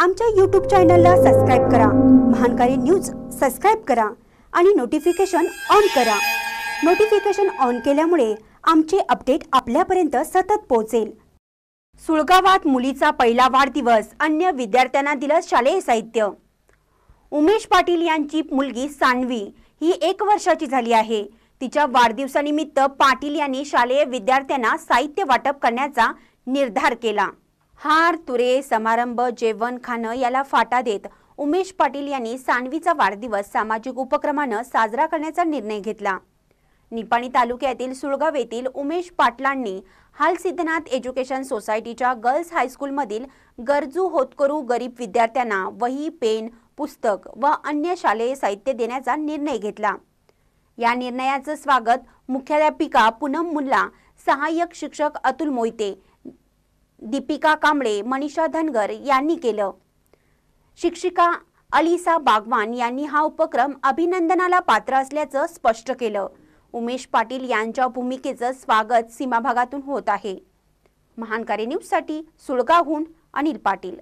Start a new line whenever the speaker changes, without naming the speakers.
आमच्या यूट्यूब चॅनलला सबस्क्राईब करा महानकारी न्यूज सबस्क्राईब करा आणि नोटिफिकेशन ऑन करा नोटिफिकेशन ऑन केल्यामुळे आमचे अपडेट आपल्यापर्यंत सतत पोहोचेल सुळगावात मुलीचा पहिला वाढदिवस अन्य विद्यार्थ्यांना दिलं शालेय साहित्य उमेश पाटील यांची मुलगी सान्वी ही एक वर्षाची झाली आहे तिच्या वाढदिवसानिमित्त पाटील यांनी शालेय विद्यार्थ्यांना साहित्य वाटप करण्याचा निर्धार केला हार तुरे समारंभ जेवण खान याला फाटा देत उमेश पाटील यांनी सांडवीचा वाढदिवस सामाजिक उपक्रमानं साजरा करण्याचा निर्णय घेतला निपाणी तालुक्यातील सुळगाव येथील उमेश पाटलांनी हाल सिद्धनाथ एज्युकेशन सोसायटीच्या गर्ल्स हायस्कूलमधील गरजू होतकरू गरीब विद्यार्थ्यांना वही पेन पुस्तक व अन्य शालेय साहित्य देण्याचा निर्णय घेतला या निर्णयाचं स्वागत मुख्याध्यापिका पूनम मुल्ला सहाय्यक शिक्षक अतुल मोहिते दीपिका कांबळे मनीषा धनगर यांनी केलं शिक्षिका अलिसा बागवान यांनी हा उपक्रम अभिनंदनाला पात्र असल्याचं स्पष्ट केलं उमेश पाटील यांच्या भूमिकेचं स्वागत सीमाभागातून होत आहे महानकारी न्यूजसाठी सुळगावहून अनिल पाटील